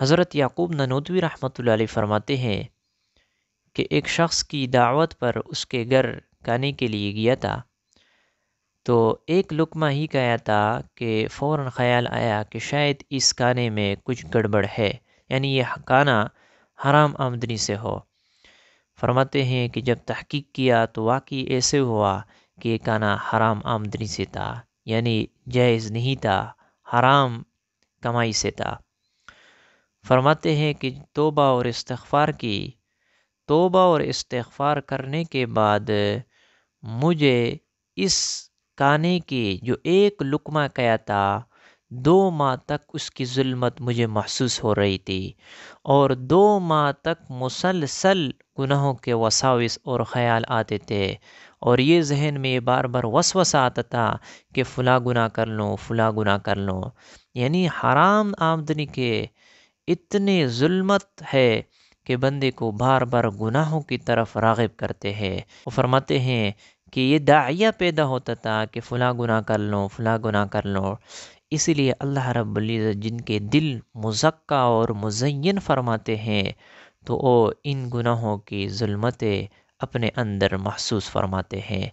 حضرت یعقوب ننودوی رحمۃ اللہ علیہ فرماتے ہیں کہ ایک شخص کی دعوت پر اس کے گھر گانے کے لیے گیا تھا تو ایک لقمہ ہی گیا تھا کہ فوراً خیال آیا کہ شاید اس گانے میں کچھ گڑبڑ ہے یعنی یہ کھانا حرام آمدنی سے ہو فرماتے ہیں کہ جب تحقیق کیا تو واقعی ایسے ہوا کہ یہ گانا حرام آمدنی سے تھا یعنی جائز نہیں تھا حرام کمائی سے تھا فرماتے ہیں کہ توبہ اور استغفار کی توبہ اور استغفار کرنے کے بعد مجھے اس کانے کی جو ایک لقمہ کیا تھا دو ماہ تک اس کی ظلمت مجھے محسوس ہو رہی تھی اور دو ماہ تک مسلسل گناہوں کے وساوس اور خیال آتے تھے اور یہ ذہن میں بار بار وس وس آتا تھا کہ فلاں گناہ کر لوں فلاں گناہ کر لوں یعنی حرام آمدنی کے اتنی ظلمت ہے کہ بندے کو بار بار گناہوں کی طرف راغب کرتے ہیں وہ فرماتے ہیں کہ یہ داعیہ پیدا ہوتا تھا کہ فلاں گناہ کر لو فلاں گناہ کر لو اسی لیے اللہ رب العزت جن کے دل مزکہ اور مزین فرماتے ہیں تو وہ ان گناہوں کی ظلمتیں اپنے اندر محسوس فرماتے ہیں